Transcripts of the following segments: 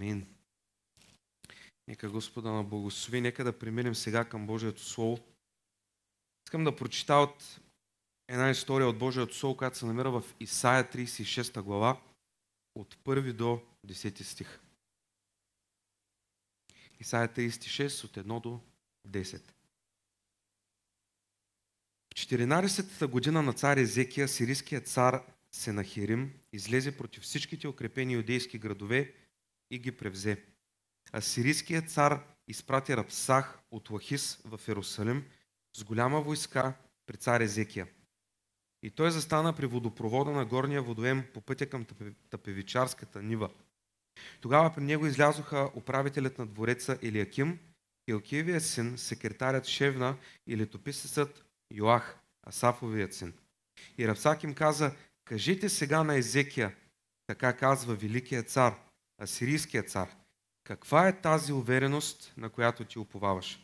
Амин. Нека Господа на благослови. Нека да преминем сега към Божието Слово. Искам да прочита от една история от Божието Слово, която се намира в Исаия 36 глава, от 1 до 10 стих. Исаия 36 от 1 до 10. В 14-та година на цар Езекия, сирийският цар Сенахирим излезе против всичките укрепени юдейски градове и ги превзе. Асирийският цар изпрати Рапсах от Лахис в Ерусалим с голяма войска при цар Езекия. И той застана при водопровода на горния водоем по пътя към Тапевичарската нива. Тогава при него излязоха управителят на двореца Елиаким, Илкиевият син, секретарят Шевна и летописецът Йоах, Асафовият син. И Рапсах им каза, кажете сега на Езекия, така казва великият цар – асирийския цар. Каква е тази увереност, на която ти уповаваш?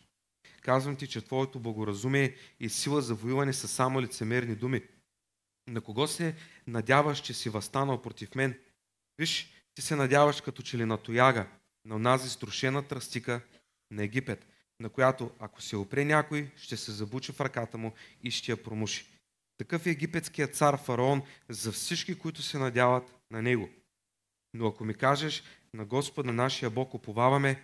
Казвам ти, че твоето благоразумие и сила за воюване са само лицемерни думи. На кого се надяваш, че си възстанал против мен? Виж, ти се надяваш като че ли на тояга, на онази струшена тръстика на Египет, на която, ако се опре някой, ще се забуча в ръката му и ще я промуши. Такъв е египетският цар Фараон за всички, които се надяват на него. Но ако ми кажеш, на Господа нашия Бог уповаваме,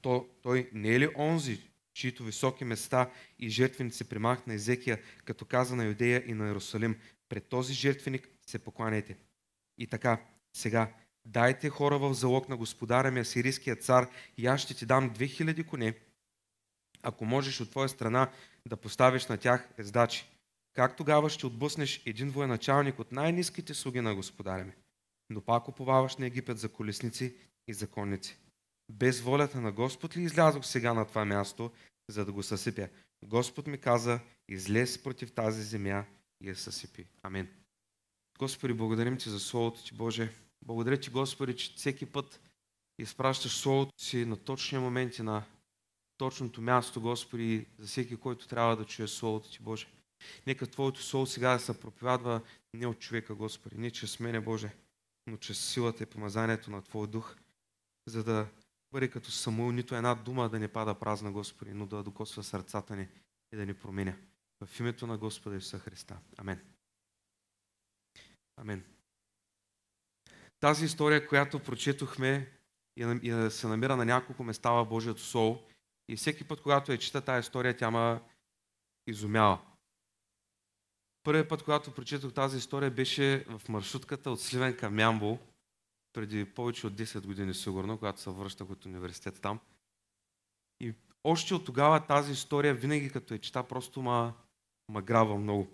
то, той не е ли онзи, чието високи места и жертвеници примахна Езекия, като каза на Юдея и на Иерусалим, пред този жертвеник се покланете. И така, сега, дайте хора в залог на господаря ми, асирийския цар, и аз ще ти дам 2000 коне, ако можеш от твоя страна да поставиш на тях ездачи. Как тогава ще отбуснеш един военачалник от най-низките слуги на господаря ми? но пак уповаваш на Египет за колесници и законници. Без волята на Господ ли излязох сега на това място, за да го съсипя? Господ ми каза, излез против тази земя и я съсипи. Амин. Господи, благодарим Ти за Словото Ти, Боже. Благодаря Ти, Господи, че всеки път изпращаш Словото си на точния момент и на точното място, Господи, за всеки, който трябва да чуе Словото Ти, Боже. Нека Твоето Слово сега да се проповядва не от човека, Господи, не чрез мене, Боже, но чрез силата и помазанието на Твоя дух, за да бъде като Самуил, нито една дума да не пада празна, Господи, но да докосва сърцата ни и да ни променя. В името на Господа Исуса Христа. Амен. Амен. Тази история, която прочетохме и се намира на няколко места в Божието Слово, и всеки път, когато я чета тази история, тя ме изумява. Първият път, когато прочетох тази история, беше в маршрутката от Сливен към Мямбо, преди повече от 10 години сигурно, когато се връщах от университет там. И още от тогава тази история, винаги като я чета, просто ма, ма грава много.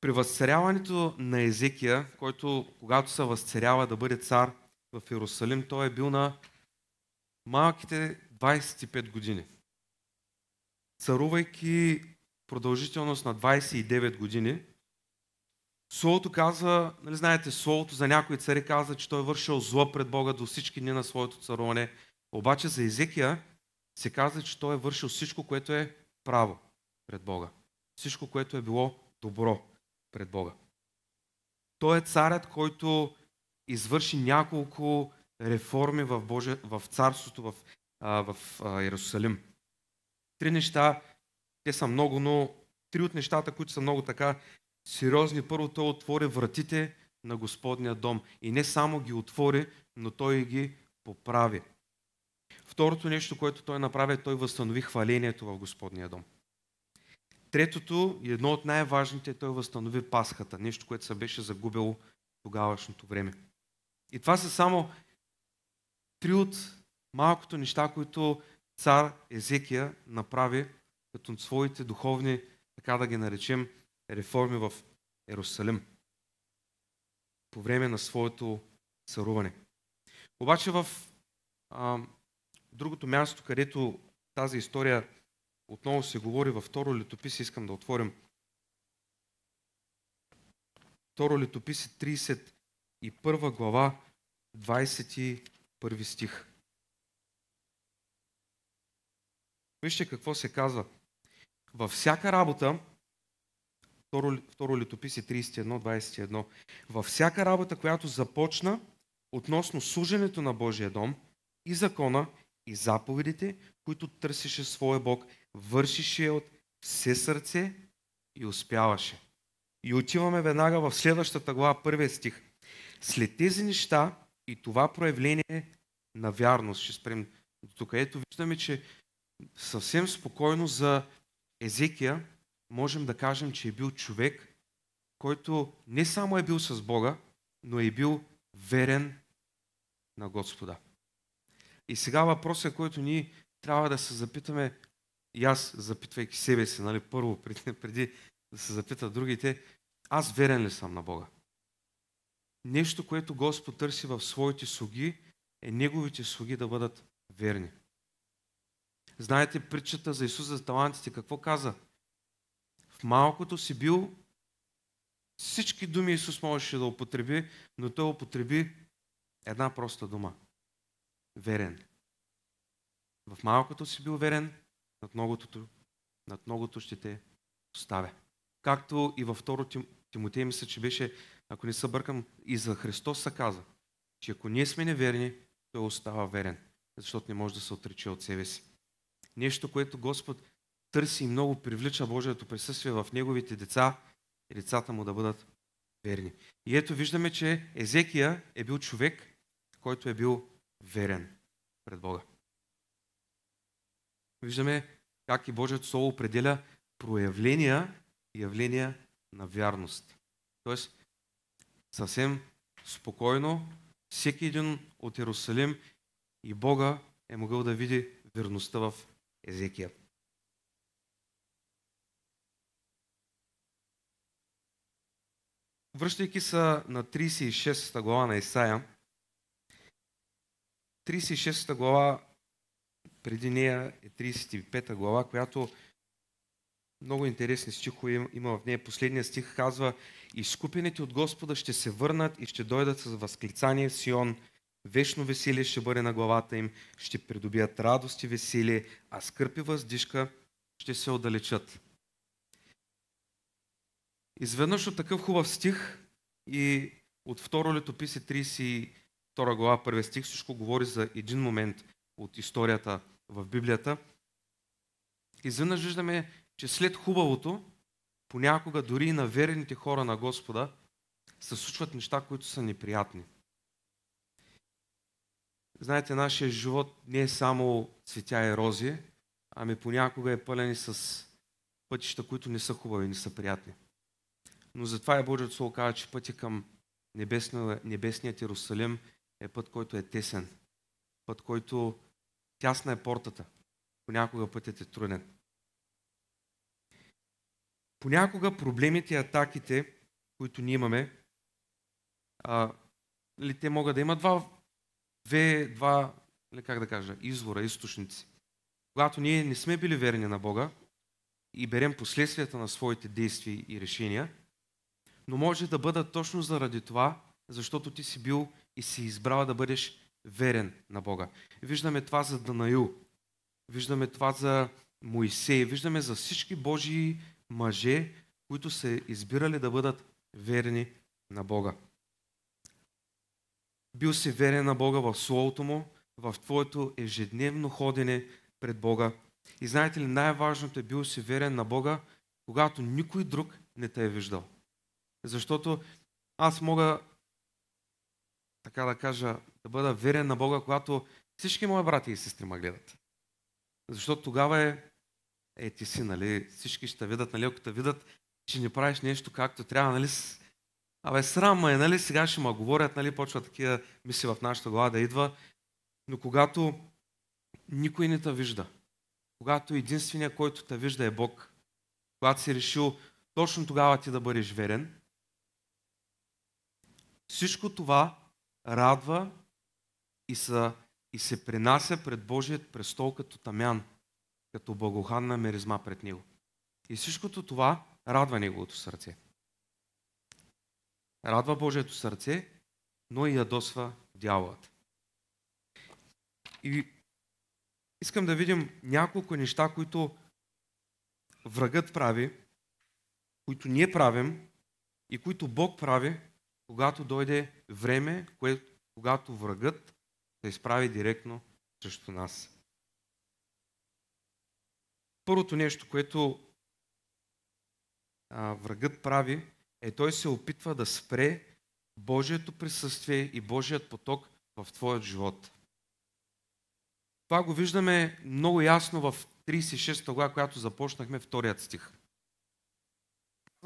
При възцаряването на Езекия, който когато се възцарява да бъде цар в Иерусалим, той е бил на малките 25 години. Царувайки продължителност на 29 години. Солото казва, нали знаете, Солото за някои цари каза, че той е вършил зло пред Бога до всички дни на своето царуване. Обаче за Езекия се казва, че той е вършил всичко, което е право пред Бога. Всичко, което е било добро пред Бога. Той е царят, който извърши няколко реформи в, Боже, в царството в, а, в а, Иерусалим. Три неща те са много, но три от нещата, които са много така сериозни. Първо, той отвори вратите на Господния дом. И не само ги отвори, но той ги поправи. Второто нещо, което той направи, е той възстанови хвалението в Господния дом. Третото и едно от най-важните, той възстанови пасхата, нещо, което се беше загубило тогавашното време. И това са само три от малкото неща, които цар Езекия направи като своите духовни, така да ги наречем, реформи в Ерусалим по време на своето царуване. Обаче в а, другото място, където тази история отново се говори във второ летопис, искам да отворим. Второ летопис 31 глава, 21 стих. Вижте какво се казва – във всяка работа, второ, второ летописи е 21, във всяка работа, която започна относно служенето на Божия дом и закона и заповедите, които търсеше своя Бог, вършише я от все сърце и успяваше. И отиваме веднага в следващата глава, първия стих. След тези неща и това проявление на вярност, ще спрем до тук. Ето виждаме, че съвсем спокойно за Езекия можем да кажем, че е бил човек, който не само е бил с Бога, но е бил верен на Господа. И сега въпросът, е, който ние трябва да се запитаме, и аз запитвайки себе си, нали, първо, преди, преди да се запитат другите, аз верен ли съм на Бога? Нещо, което Господ търси в своите слуги, е неговите слуги да бъдат верни. Знаете притчата за Исус за талантите. Какво каза? В малкото си бил всички думи Исус можеше да употреби, но той употреби една проста дума. Верен. В малкото си бил верен, над многото, над многото ще те оставя. Както и във второ Тим, Тимотей, мисля, че беше, ако не се бъркам, и за Христос се каза, че ако ние сме неверни, той остава верен, защото не може да се отрече от себе си нещо, което Господ търси и много привлича Божието присъствие в неговите деца и децата му да бъдат верни. И ето виждаме, че Езекия е бил човек, който е бил верен пред Бога. Виждаме как и Божието Слово определя проявления и явления на вярност. Тоест, съвсем спокойно всеки един от Иерусалим и Бога е могъл да види верността в Езекия. Връщайки се на 36 глава на Исаия, 36 глава, преди нея е 35 глава, която много интересни стихове има в нея. Последният стих казва, изкупените от Господа ще се върнат и ще дойдат с възклицание в Сион, Вечно веселие ще бъде на главата им, ще придобият радост и веселие, а скърпи въздишка ще се отдалечат. Изведнъж от такъв хубав стих и от второ летописи 32 глава, първи стих, всичко говори за един момент от историята в Библията. Изведнъж виждаме, че след хубавото, понякога дори и на верените хора на Господа, се случват неща, които са неприятни – Знаете, нашия живот не е само цветя и рози, ами понякога е пълен и с пътища, които не са хубави, не са приятни. Но затова е Божието Слово казва, че пътя към небесния, небесният Иерусалим е път, който е тесен. Път, който тясна е портата. Понякога пътят е труден. Понякога проблемите и атаките, които ние имаме, а, ли, те могат да имат два две, два, или нали, как да кажа, извора, източници. Когато ние не сме били верни на Бога и берем последствията на своите действия и решения, но може да бъдат точно заради това, защото ти си бил и си избрал да бъдеш верен на Бога. Виждаме това за Данаил, виждаме това за Моисей, виждаме за всички Божии мъже, които са избирали да бъдат верни на Бога бил си верен на Бога в Словото Му, в твоето ежедневно ходене пред Бога. И знаете ли, най-важното е бил си верен на Бога, когато никой друг не те е виждал. Защото аз мога, така да кажа, да бъда верен на Бога, когато всички мои брати и сестри ме гледат. Защото тогава е, е ти си, нали, всички ще видят, нали, ако те видят, че не правиш нещо както трябва, нали, абе, срам е, нали, сега ще ма говорят, нали, почва такива мисли в нашата глава да идва. Но когато никой не те вижда, когато единственият, който те вижда е Бог, когато си решил точно тогава ти да бъдеш верен, всичко това радва и, са, и се принася пред Божият престол като тамян, като благоханна меризма пред Него. И всичкото това радва Неговото сърце радва Божието сърце, но и ядосва дяволът. И искам да видим няколко неща, които врагът прави, които ние правим и които Бог прави, когато дойде време, когато врагът се изправи директно срещу нас. Първото нещо, което а, врагът прави, е той се опитва да спре Божието присъствие и Божият поток в твоят живот. Това го виждаме много ясно в 36 глава, която започнахме вторият стих.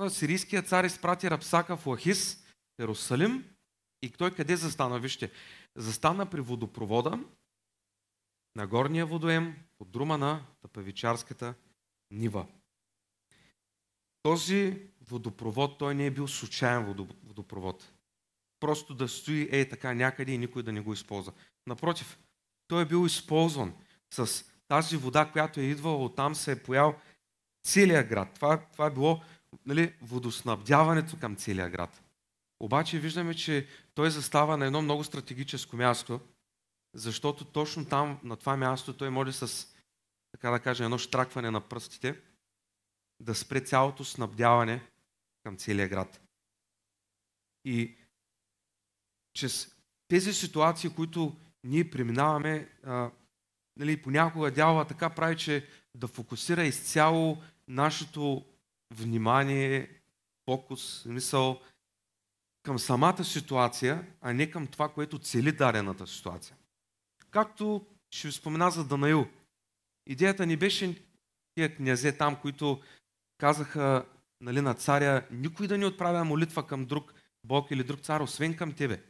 Сирийският цар изпрати Рапсака в Лахис, Ерусалим, и той къде застана? Вижте, застана при водопровода на горния водоем под друма на Тапавичарската нива. Този водопровод, той не е бил случайен водопровод. Просто да стои е така някъде и никой да не го използва. Напротив, той е бил използван с тази вода, която е идвала оттам, се е поял целият град. Това, това е било нали, водоснабдяването към целия град. Обаче виждаме, че той застава на едно много стратегическо място, защото точно там, на това място, той може с, така да кажа, едно штракване на пръстите – да спре цялото снабдяване към целия град. И чрез тези ситуации, които ние преминаваме, а, нали, понякога дявола така прави, че да фокусира изцяло нашето внимание, фокус, мисъл към самата ситуация, а не към това, което цели дадената ситуация. Както ще ви спомена за Данаил. Идеята ни беше тия князе там, които казаха нали, на царя, никой да ни отправя молитва към друг Бог или друг цар, освен към тебе.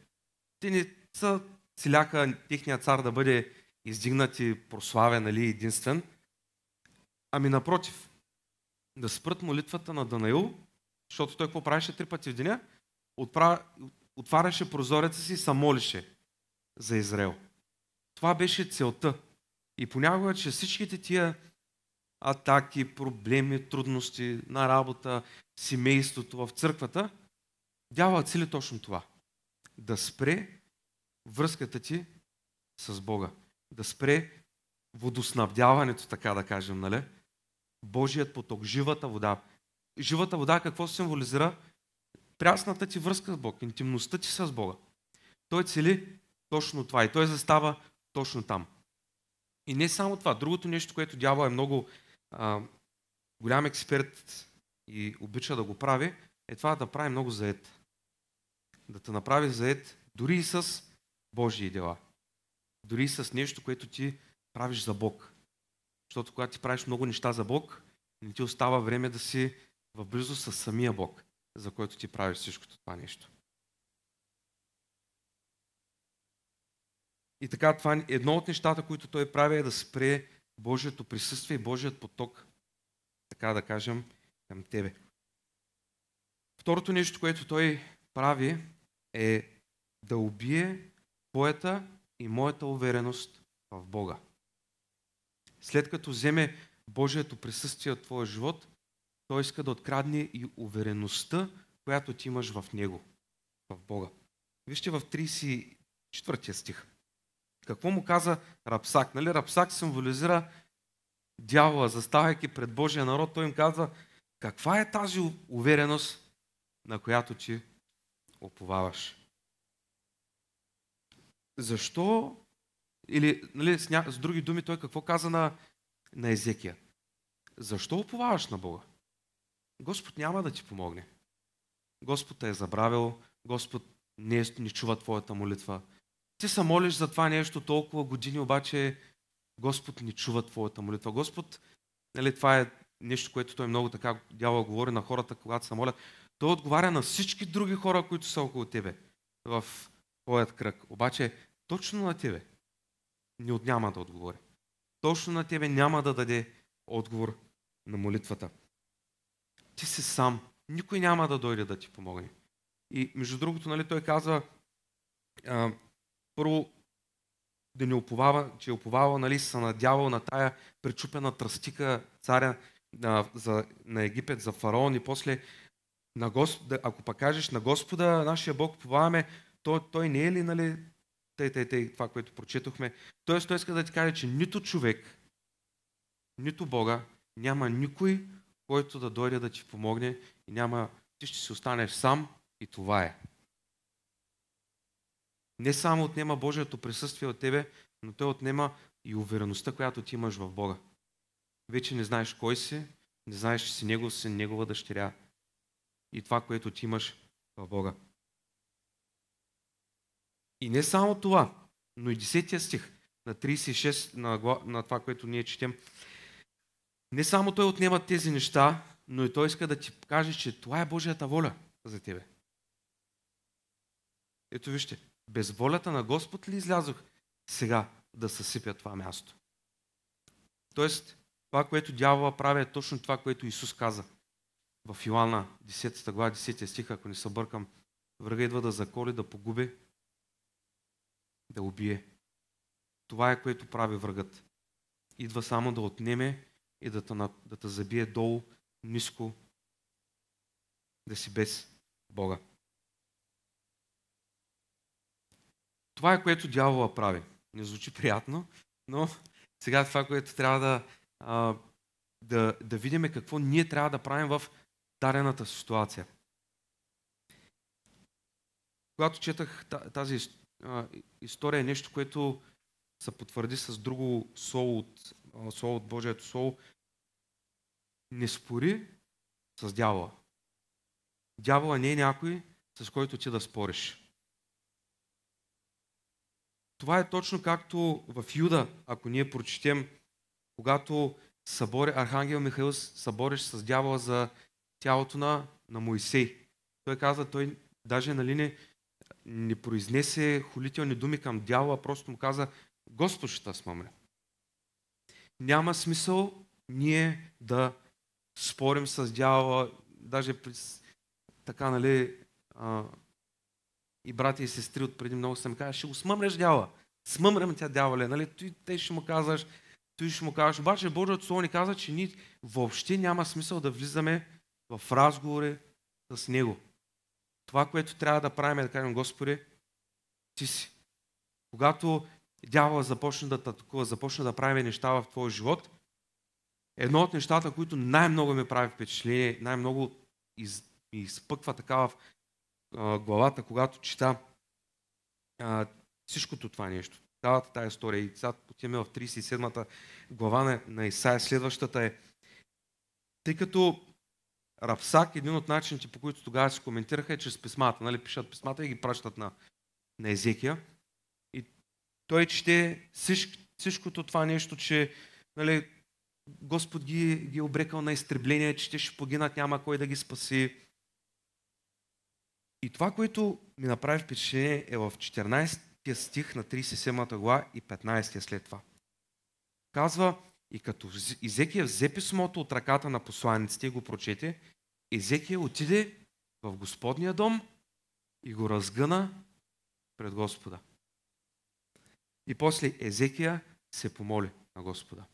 Те не са целяха техния цар да бъде издигнат и прославен нали, единствен, ами напротив, да спрат молитвата на Данаил, защото той какво правеше три пъти в деня? Отпра... отваряше прозореца си и се молише за Израел. Това беше целта. И понякога, че всичките тия атаки, проблеми, трудности на работа, семейството, в църквата, дяволът цели точно това. Да спре връзката ти с Бога. Да спре водоснабдяването, така да кажем, нали? Божият поток, живата вода. Живата вода какво символизира? Прясната ти връзка с Бог, интимността ти с Бога. Той цели точно това и той застава точно там. И не само това. Другото нещо, което дявол е много а, голям експерт и обича да го прави, е това да прави много заед. Да те направи заед дори и с Божии дела. Дори и с нещо, което ти правиш за Бог. Защото когато ти правиш много неща за Бог, не ти остава време да си в близост с самия Бог, за който ти правиш всичкото това нещо. И така, това е едно от нещата, които той прави е да спре Божието присъствие и Божият поток, така да кажем, към тебе. Второто нещо, което той прави, е да убие твоята и моята увереност в Бога. След като вземе Божието присъствие от твоя живот, той иска да открадне и увереността, която ти имаш в Него, в Бога. Вижте в 34 стих. Какво му каза Рапсак? Нали? Рапсак символизира дявола, заставайки пред Божия народ, той им казва, каква е тази увереност, на която ти оповаваш? Защо? Или нали, с, ня... с други думи, той какво каза на, на Езекия? Защо оповаваш на Бога? Господ няма да ти помогне. Господ те е забравил, Господ не, е, не чува твоята молитва, ти се молиш за това нещо толкова години, обаче Господ не чува твоята молитва. Господ, нали, това е нещо, което той много така дявол говори на хората, когато се молят. Той отговаря на всички други хора, които са около тебе в твоят кръг. Обаче точно на тебе не няма да отговори. Точно на тебе няма да даде отговор на молитвата. Ти си сам. Никой няма да дойде да ти помогне. И между другото, нали, той казва, първо да не оповава, че е оповавал, нали, се надявал на тая пречупена тръстика царя на, за, на Египет, за фараон и после на Господа, ако пък кажеш на Господа, нашия Бог поваваме, той, той не е ли, нали, тъй, тъй, тъй, това, което прочетохме. Тоест, той иска да ти каже, че нито човек, нито Бога, няма никой, който да дойде да ти помогне и няма, ти ще си останеш сам и това е не само отнема Божието присъствие от тебе, но той отнема и увереността, която ти имаш в Бога. Вече не знаеш кой си, не знаеш, че си Негов син, Негова дъщеря и това, което ти имаш в Бога. И не само това, но и 10 стих на 36 на, на това, което ние четем. Не само Той отнема тези неща, но и Той иска да ти каже, че това е Божията воля за тебе. Ето вижте, без волята на Господ ли излязох сега да съсипя това място? Тоест, това, което дявола прави е точно това, което Исус каза в Йоанна 10 глава, 10 стих, ако не се бъркам. Врага идва да заколи, да погуби, да убие. Това е което прави врагът. Идва само да отнеме и да те, да те забие долу, ниско, да си без Бога. Това е което дявола прави. Не звучи приятно, но сега е това, което трябва да, да, да видим е какво ние трябва да правим в дарената ситуация. Когато четах тази история, е нещо, което се потвърди с друго соло от, соло от Божието соло, не спори с дявола. Дявола не е някой, с който ти да спориш. Това е точно както в Юда, ако ние прочетем, когато събори, Архангел Михаил събореше с дявола за тялото на, на Моисей. Той каза, той даже нали, не, не произнесе холителни думи към дявола, просто му каза, Господ ще те смъмре. Няма смисъл ние да спорим с дявола, даже при, така, нали, а, и брати и сестри от преди много съм казваш, ще го смъмреш дяла. Смъмрем тя дяволе, нали? Той, те ще му казваш, той ще му казваш. Обаче Божието Слово ни казва, че ние въобще няма смисъл да влизаме в разговори с Него. Това, което трябва да правим е да кажем, Господи, Ти си. Когато дявола започне да атакува, започне да правим неща в твоя живот, едно от нещата, които най-много ми прави впечатление, най-много из, ми изпъква така в главата, когато чета а, всичкото това нещо, цялата тази история и сега отиваме в 37-та глава на, на Исаия, следващата е, тъй като Рапсак, един от начините, по които тогава се коментираха, е чрез писмата. Нали? Пишат писмата и ги пращат на, на Езекия. И той чете всичко, всичкото това нещо, че нали, Господ ги, ги е обрекал на изтребление, че те ще погинат, няма кой да ги спаси. И това, което ми направи впечатление е в 14 стих на 37 глава и 15 след това. Казва, и като Езекия взе писмото от ръката на посланиците и го прочете, Езекия отиде в Господния дом и го разгъна пред Господа. И после Езекия се помоли на Господа.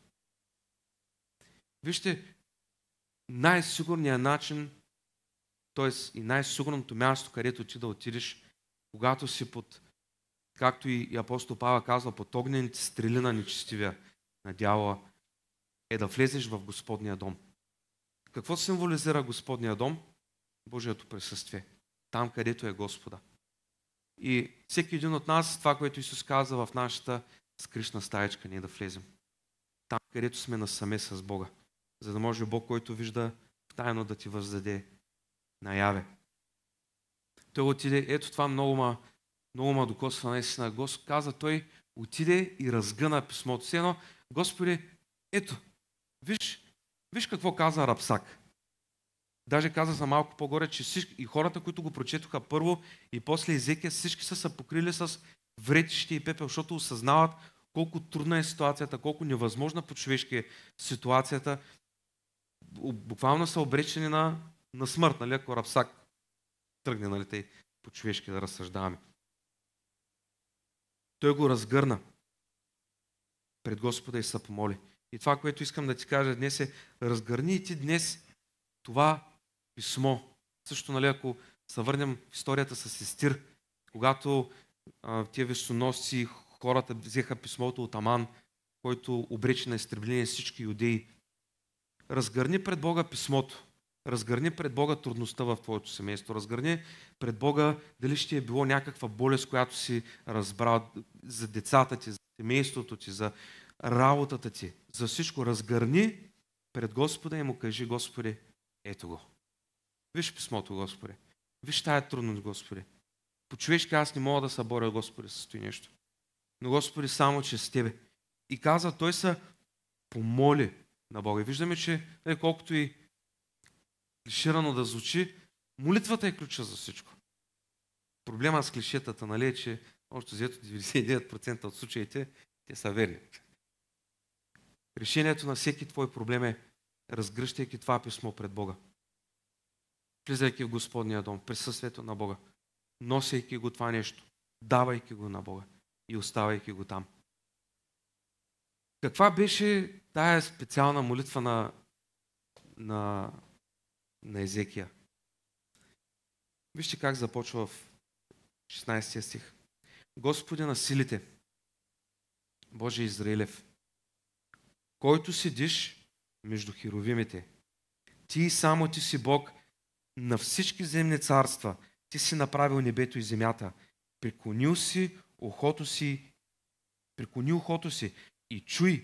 Вижте, най-сигурният начин т.е. и най-сигурното място, където ти да отидеш, когато си под, както и апостол Павел казва, под огнените стрели на нечестивия, на дявола, е да влезеш в Господния дом. Какво символизира Господния дом? Божието присъствие. Там, където е Господа. И всеки един от нас, това, което Исус каза в нашата скришна стаечка, ние да влезем. Там, където сме насаме с Бога. За да може Бог, който вижда, тайно да ти въздаде наяве. Той отиде, ето това много ма, много ма докосва наистина. Господ каза, той отиде и разгъна писмото си. Едно, Господи, ето, виж, виж какво каза Рапсак. Даже каза за малко по-горе, че всички, и хората, които го прочетоха първо и после Езекия, всички са се покрили с вретище и пепел, защото осъзнават колко трудна е ситуацията, колко невъзможна по-човешки е ситуацията. Буквално са обречени на на смърт, нали, ако Рапсак тръгне, нали, те по-човешки да разсъждаваме. Той го разгърна пред Господа и се помоли. И това, което искам да ти кажа днес е, разгърни и ти днес това писмо. Също, нали, ако се върнем в историята с сестир, когато а, тия вестоносци, хората взеха писмото от Аман, който обрече на изтребление всички юдеи. Разгърни пред Бога писмото. Разгърни пред Бога трудността в твоето семейство. Разгърни пред Бога дали ще е било някаква болест, която си разбрал за децата ти, за семейството ти, за работата ти, за всичко. Разгърни пред Господа и му кажи, Господи, ето го. Виж писмото, Господи. Виж тая трудност, Господи. По човешки аз не мога да се боря, Господи, с това нещо. Но, Господи, само чрез Тебе. И каза, той се помоли на Бога. И виждаме, че нали, колкото и клиширано да звучи, молитвата е ключа за всичко. Проблема с клишетата, нали, е, че още взето 99% от случаите те са верни. Решението на всеки твой проблем е разгръщайки това писмо пред Бога. Влизайки в Господния дом, в присъствието на Бога, носейки го това нещо, давайки го на Бога и оставайки го там. Каква беше тая специална молитва на, на на Езекия. Вижте как започва в 16 стих. Господи на силите, Боже Израилев, който седиш между херовимите, ти и само ти си Бог на всички земни царства, ти си направил небето и земята, преклонил си ухото си, преклони ухото си и чуй,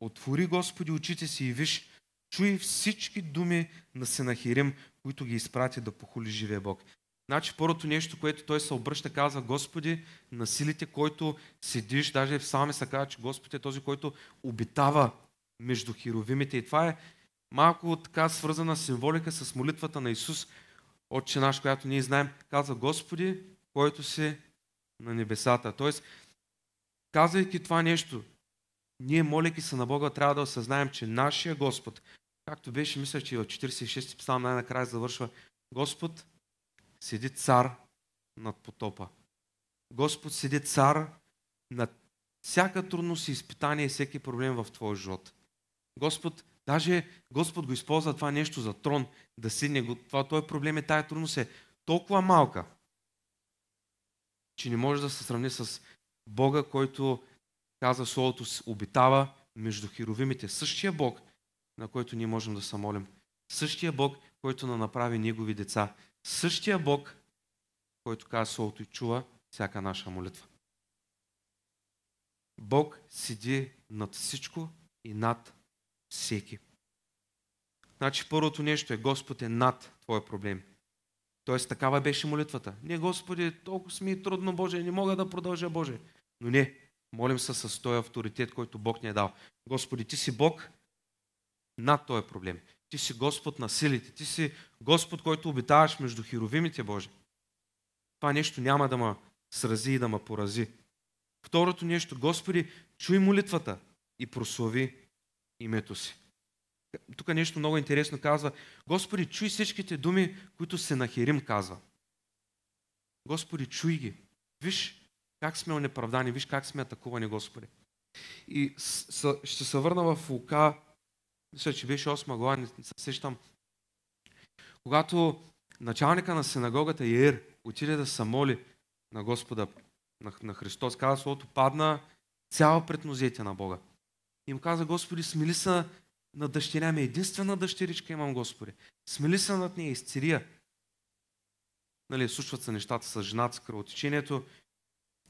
отвори Господи очите си и виж, Чуй всички думи на Сенахирим, които ги изпрати да похули живия Бог. Значи първото нещо, което той се обръща, казва, Господи, на силите, който седиш, даже в Салми се казва, че Господ е този, който обитава между херовимите. И това е малко така свързана символика с молитвата на Исус, Отче наш, която ние знаем, казва Господи, който си на небесата. Тоест, казвайки това нещо, ние, моляки се на Бога, трябва да осъзнаем, че нашия Господ, както беше, мисля, че в 46-ти псалм най-накрая завършва Господ седи цар над потопа. Господ седи цар над всяка трудност и изпитание, и всеки проблем в твоя живот. Господ, даже Господ го използва това нещо за трон, да седне го. Това, Той е проблем и тая трудност е толкова малка, че не може да се сравни с Бога, който каза Словото обитава между херовимите. Същия Бог, на който ние можем да се молим. Същия Бог, който на направи Негови деца. Същия Бог, който казва Словото и чува всяка наша молитва. Бог седи над всичко и над всеки. Значи първото нещо е Господ е над твоя проблем. Тоест такава беше молитвата. Не, Господи, толкова сме и трудно, Боже, не мога да продължа, Боже. Но не, молим се с този авторитет, който Бог ни е дал. Господи, Ти си Бог, над този проблем. Ти си Господ на силите. Ти си Господ, който обитаваш между херовимите Божи. Това нещо няма да ме срази и да ме порази. Второто нещо, Господи, чуй молитвата и прослави името си. Тук нещо много интересно казва. Господи, чуй всичките думи, които се на Херим казва. Господи, чуй ги. Виж как сме онеправдани, виж как сме атакувани, Господи. И ще се върна в Лука мисля, че беше 8 глава, не се сещам, когато началника на синагогата Ер отиде да се моли на Господа, на, на Христос, каза словото, падна цяло пред нозете на Бога. И му каза, Господи, смили се на дъщеря ми, единствена дъщеричка имам, Господи. Смили се над нея, изцерия. Нали, случват се нещата с жената, с кръвотечението.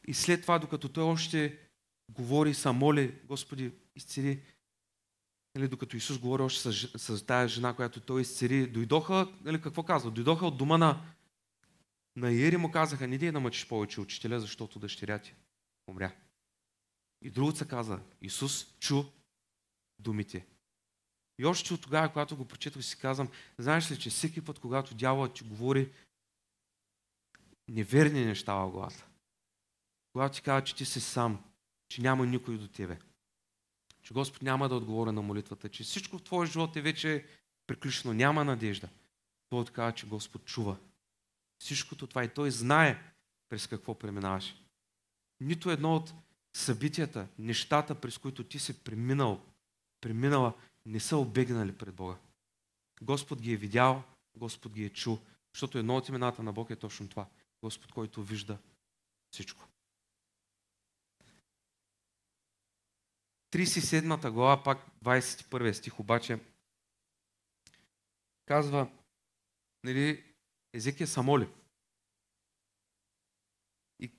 И след това, докато той още говори, са моли, Господи, изцери, нали, докато Исус говори още с, с тая жена, която той изцери, дойдоха, нали, какво казва? Дойдоха от дома на, на Иери му казаха, не дей да мъчиш повече учителя, защото дъщеря ти умря. И другото се каза, Исус чу думите. И още от тогава, когато го прочетох, си казвам, знаеш ли, че всеки път, когато дяволът ти говори неверни неща в главата, когато ти казва, че ти си сам, че няма никой до тебе, че Господ няма да отговори на молитвата, че всичко в твоя живот е вече приключено, няма надежда. Той отказва, че Господ чува. Всичкото това и Той знае през какво преминаваш. Нито едно от събитията, нещата, през които ти си преминал, преминала, не са обегнали пред Бога. Господ ги е видял, Господ ги е чул, защото едно от имената на Бог е точно това. Господ, който вижда всичко. 37 глава, пак 21 стих обаче, казва, нали, Езекия самоли. И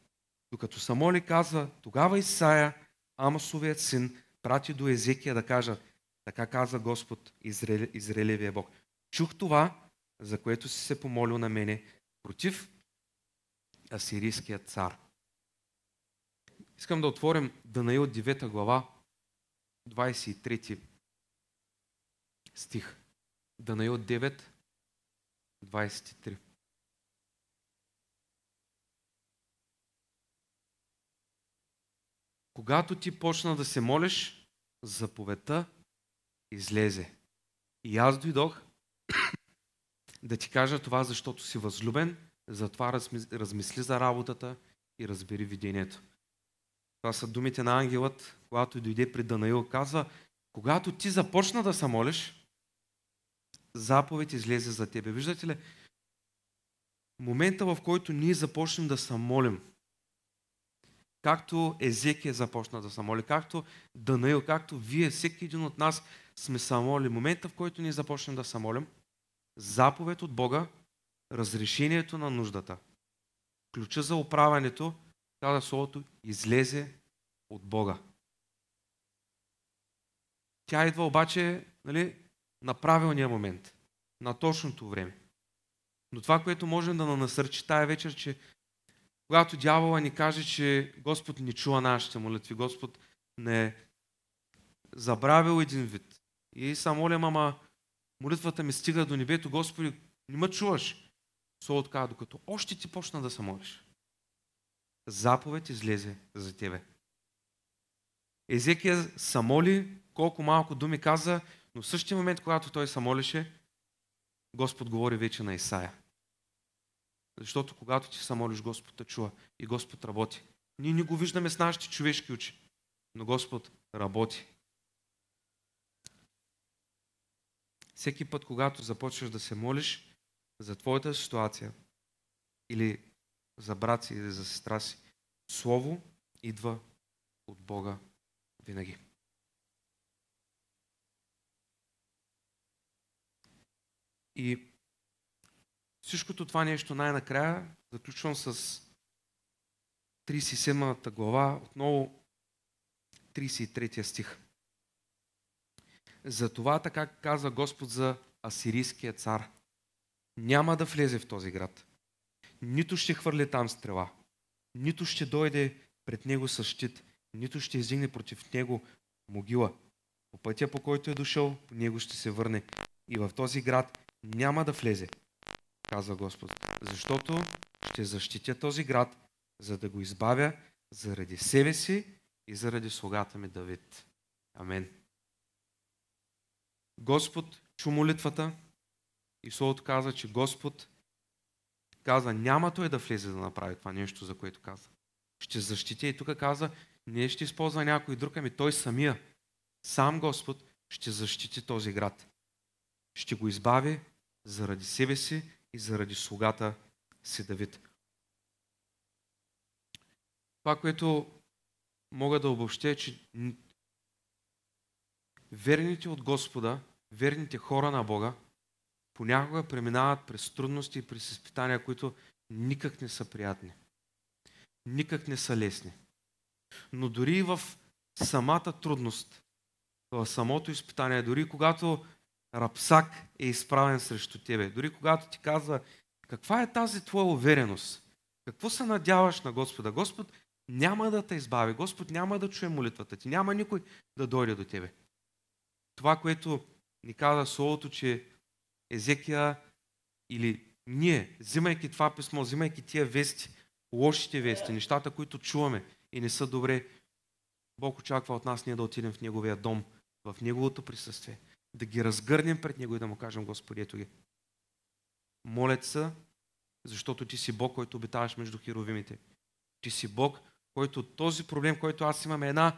докато самоли казва, тогава Исаия, Амосовият син, прати до Езекия да кажа, така каза Господ, Израелевия Израилевия Бог. Чух това, за което си се помолил на мене, против асирийския цар. Искам да отворим Данаил 9 глава, 23 стих. Данаил 9, 23. Когато ти почна да се молиш, заповедта излезе. И аз дойдох да ти кажа това, защото си възлюбен, затова размисли за работата и разбери видението. Това са думите на ангелът, когато дойде при Данаил, казва, когато ти започна да се молиш, заповед излезе за тебе. Виждате ли, момента в който ние започнем да се молим, както Езекия е започна да се моли, както Данаил, както вие, всеки един от нас сме се моли. Момента, в който ние започнем да се молим, заповед от Бога, разрешението на нуждата, ключа за управането – трябва словото излезе от Бога. Тя идва обаче нали, на правилния момент, на точното време. Но това, което можем да насърчи тая вечер, че когато дявола ни каже, че Господ не чува нашите молитви, Господ не е забравил един вид. И само моля, мама, молитвата ми стига до небето, Господи, не ме чуваш. Соло така, докато още ти почна да се молиш заповед излезе за тебе. Езекия самоли, колко малко думи каза, но в същия момент, когато той самолеше, Господ говори вече на Исаия. Защото когато ти самолиш, Господ те чува и Господ работи. Ние не го виждаме с нашите човешки очи, но Господ работи. Всеки път, когато започваш да се молиш за твоята ситуация или за брат си или за сестра си. Слово идва от Бога винаги. И всичкото това нещо най-накрая заключвам с 37-та глава, отново 33 стих. Затова така казва Господ за асирийския цар. Няма да влезе в този град, нито ще хвърли там стрела, нито ще дойде пред него със щит, нито ще издигне против него могила. По пътя, по който е дошъл, по него ще се върне. И в този град няма да влезе, казва Господ, защото ще защитя този град, за да го избавя заради себе си и заради слугата ми Давид. Амен. Господ чу молитвата и Словото каза, че Господ казва, няма той да влезе да направи това нещо, за което каза. Ще защитя. И тук каза, не ще използва някой друг, ами той самия, сам Господ, ще защити този град. Ще го избави заради себе си и заради слугата си Давид. Това, което мога да обобщя е, че верните от Господа, верните хора на Бога, понякога преминават през трудности и през изпитания, които никак не са приятни. Никак не са лесни. Но дори и в самата трудност, в самото изпитание, дори когато рапсак е изправен срещу тебе, дори когато ти казва каква е тази твоя увереност, какво се надяваш на Господа, Господ няма да те избави, Господ няма да чуе молитвата ти, няма никой да дойде до тебе. Това, което ни каза Словото, че Езекия или ние, взимайки това писмо, взимайки тия вести, лошите вести, нещата, които чуваме и не са добре, Бог очаква от нас ние да отидем в Неговия дом, в Неговото присъствие, да ги разгърнем пред Него и да му кажем, Господи, ето ги. Молят се, защото Ти си Бог, който обитаваш между херовимите. Ти си Бог, който този проблем, който аз имам, е една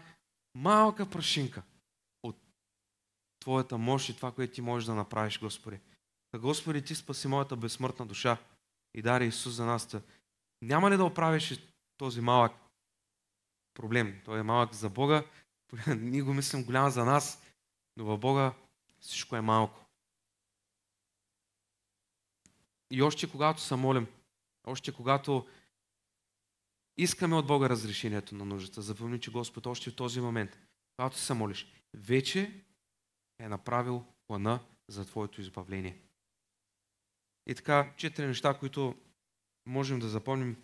малка прашинка от Твоята мощ и това, което Ти можеш да направиш, Господи. Господи, Ти спаси моята безсмъртна душа и дари Исус за нас. Няма ли да оправиш този малък проблем? Той е малък за Бога, ние го мислим голям за нас, но във Бога всичко е малко. И още когато се молим, още когато искаме от Бога разрешението на нуждата, запомни, че Господ още в този момент, когато се молиш, вече е направил плана за Твоето избавление. И така, четири неща, които можем да запомним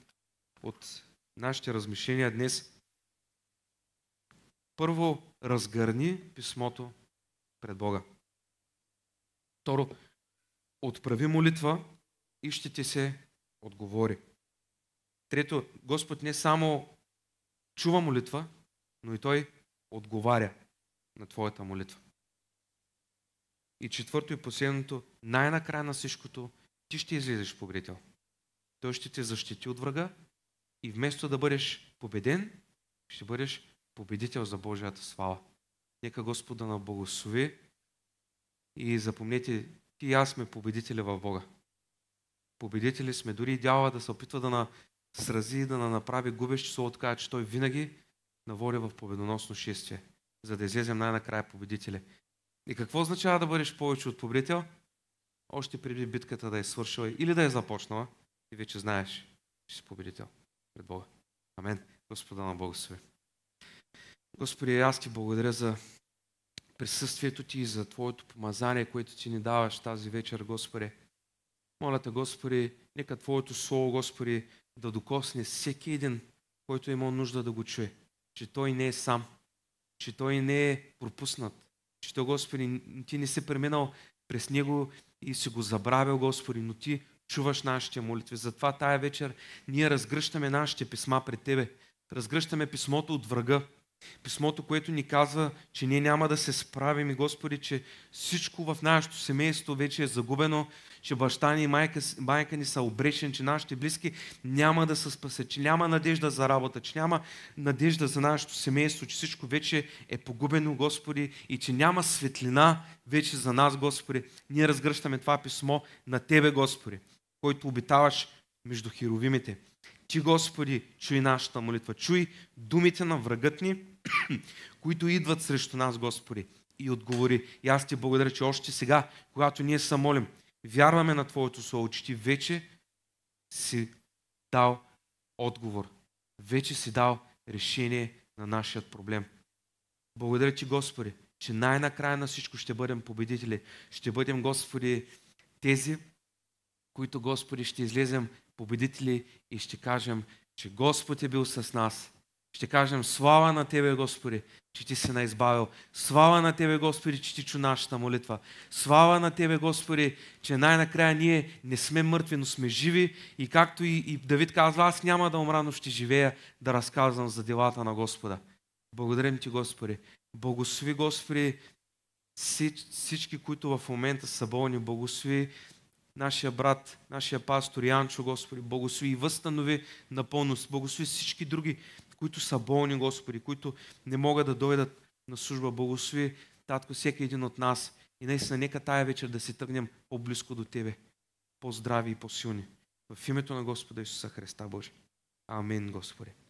от нашите размишления днес. Първо, разгърни писмото пред Бога. Второ, отправи молитва и ще ти се отговори. Трето, Господ не само чува молитва, но и Той отговаря на твоята молитва. И четвърто и последното, най-накрая на всичкото, ти ще излезеш победител. Той ще те защити от врага и вместо да бъдеш победен, ще бъдеш победител за Божията слава. Нека Господа на благослови и запомнете, ти и аз сме победители в Бога. Победители сме, дори и дявола да се опитва да на срази и да на направи губещ, Слово така, че той винаги наводя в победоносно шествие, за да излезем най-накрая победители. И какво означава да бъдеш повече от победител? още преди битката да е свършила или да е започнала, ти вече знаеш, че си победител пред Бога. Амен. Господа на благослови. Господи, аз ти благодаря за присъствието ти и за Твоето помазание, което ти ни даваш тази вечер, Господи. Моля те, Господи, нека Твоето Слово, Господи, да докосне всеки един, който има нужда да го чуе, че той не е сам, че той не е пропуснат, че той, Господи, ти не си преминал през него и си го забравил, Господи, но Ти чуваш нашите молитви. Затова тая вечер ние разгръщаме нашите писма пред Тебе. Разгръщаме писмото от врага. Писмото, което ни казва, че ние няма да се справим и Господи, че всичко в нашето семейство вече е загубено, че баща ни и майка, майка ни са обречени, че нашите близки няма да се спасят, че няма надежда за работа, че няма надежда за нашето семейство, че всичко вече е погубено, Господи, и че няма светлина вече за нас, Господи. Ние разгръщаме това писмо на Тебе, Господи, който обитаваш между херовимите. Ти, Господи, чуй нашата молитва. Чуй думите на врагът ни, които идват срещу нас, Господи, и отговори. И аз ти благодаря, че още сега, когато ние се молим, Вярваме на Твоето Слово, че Ти вече си дал отговор. Вече си дал решение на нашия проблем. Благодаря Ти, Господи, че най-накрая на всичко ще бъдем победители. Ще бъдем, Господи, тези, които, Господи, ще излезем победители и ще кажем, че Господ е бил с нас – ще кажем, слава на Тебе, Господи, че Ти си наизбавил. Слава на Тебе, Господи, че Ти чу нашата молитва. Слава на Тебе, Господи, че най-накрая ние не сме мъртви, но сме живи. И както и, и Давид казва, аз няма да умра, но ще живея да разказвам за делата на Господа. Благодарим Ти, Господи. Благослови, Господи, всички, които в момента са болни. Благослови нашия брат, нашия пастор Янчо, Господи. Благослови и възстанови напълно. Благослови всички други които са болни, Господи, които не могат да дойдат на служба. Благослови, Татко, всеки един от нас. И наистина, нека тая вечер да се тръгнем по-близко до Тебе, по-здрави и по-силни. В името на Господа Исуса Христа Божи. Амин, Господи.